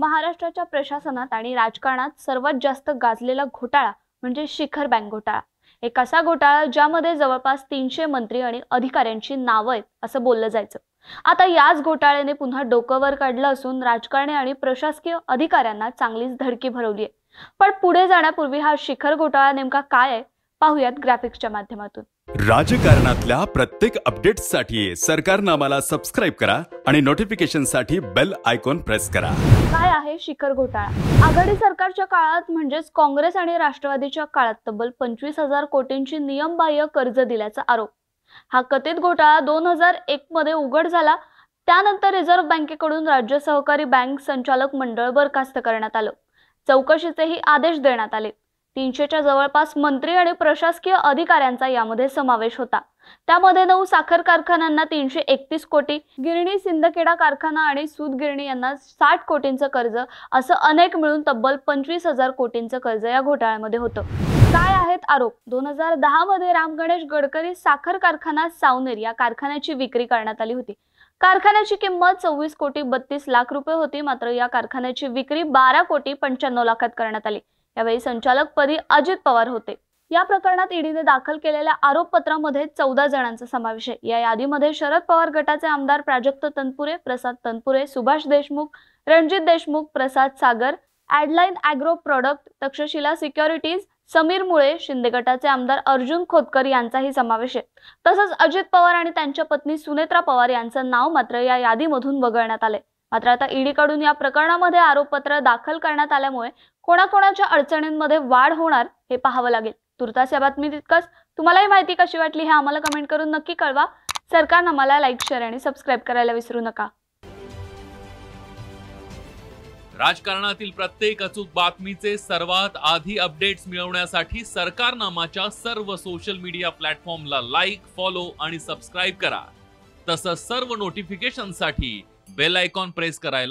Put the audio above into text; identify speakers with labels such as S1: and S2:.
S1: महाराष्ट्राच्या प्रशासनात आणि राजकारणात सर्वात जास्त गाजलेला घोटाळा म्हणजे शिखर बँक घोटाळा एक असा घोटाळा ज्यामध्ये जवळपास तीनशे मंत्री आणि अधिकाऱ्यांची नावं आहेत असं बोललं जायचं आता याच घोटाळ्याने पुन्हा डोकं वर काढलं असून राजकारणी आणि प्रशासकीय अधिकाऱ्यांना चांगलीच धडकी भरवली आहे पण पुढे जाण्यापूर्वी हा शिखर घोटाळा नेमका काय आहे पाहूयात ग्राफिक्सच्या माध्यमातून
S2: राजकारणातल्या प्रत्येक अपडेट्ससाठी सरकारनामाला सबस्क्राईब करा आणि नोटिफिकेशनसाठी बेल आयकॉन प्रेस करा
S1: काय आहे शिखर घोटाळा आघाडी सरकारच्या काळात म्हणजेच काँग्रेस आणि राष्ट्रवादीच्या काळात तब्बल पंचवीस हजार कोटींची नियमबाह्य कर्ज दिल्याचा आरोप हा कथित घोटाळा दोन हजार एक मध्ये उघड झाला त्यानंतर रिझर्व्ह बँकेकडून राज्य सहकारी बँक संचालक मंडळ बरखास्त करण्यात आलं चौकशीचेही आदेश देण्यात आले तीनशेच्या जवळपास मंत्री आणि प्रशासकीय अधिकाऱ्यांचा यामध्ये समावेश होता त्यामध्ये नऊ साखर कारखान्यांना तीनशे एकतीस कोटी गिरणी सिंदखेडा कारखाना आणि सूत गिरणी यांना साठ कोटींचं कर्ज असं अनेक मिळून तब्बल पंचवीस हजार कोटींचं कर्ज या घोटाळ्यामध्ये होतं काय आहेत आरोप दोन हजार दहा मध्ये राम गणेश गडकरी साखर कारखाना सावनेर या कारखान्याची विक्री करण्यात आली होती कारखान्याची किंमत सव्वीस कोटी बत्तीस लाख रुपये होती मात्र या कारखान्याची विक्री बारा कोटी पंच्याण्णव लाखात करण्यात आली यावेळी संचालकपदी अजित पवार होते या प्रकरणात ईडीने दाखल केलेल्या आरोपपत्रामध्ये चौदा जणांचा समावेश आहे या यादीमध्ये शरद पवार गटाचे आमदार Prajakt Tanpure Prasad Tanpure Subhash Deshmukh Ranjit Deshmukh Prasad Sagar Adline agro product Takshashila securities Sameer Mule Shinde गटाचे आमदार अर्जुन खोतकर यांचाही समावेश आहे तसंच अजित पवार आणि त्यांच्या पत्नी सुनेत्रा पवार यांचं नाव मात्र या यादीमधून वगळण्यात आले मात्र आता ईडीकडून या प्रकरणामध्ये आरोपपत्र दाखल करण्यात आल्यामुळे कोणाकोणाच्या अडचणींमध्ये वाढ होणार हे पाहावं लागेल तुर्तास या बातमीत इतकंच तुम्हाला ही माहिती कशी वाटली हे आम्हाला कमेंट करून नक्की कळवा सरकारनं मला लाईक शेअर आणि सबस्क्राईब करायला विसरू नका
S3: राजकारणातील प्रत्येक अचूक बातमीचे सर्वात आधी अपडेट्स मिळवण्यासाठी सरकारनामाच्या सर्व सोशल मीडिया प्लॅटफॉर्मला लाईक फॉलो आणि सबस्क्राईब करा तसंच सर्व नोटिफिकेशनसाठी बेल आयकॉन प्रेस करायला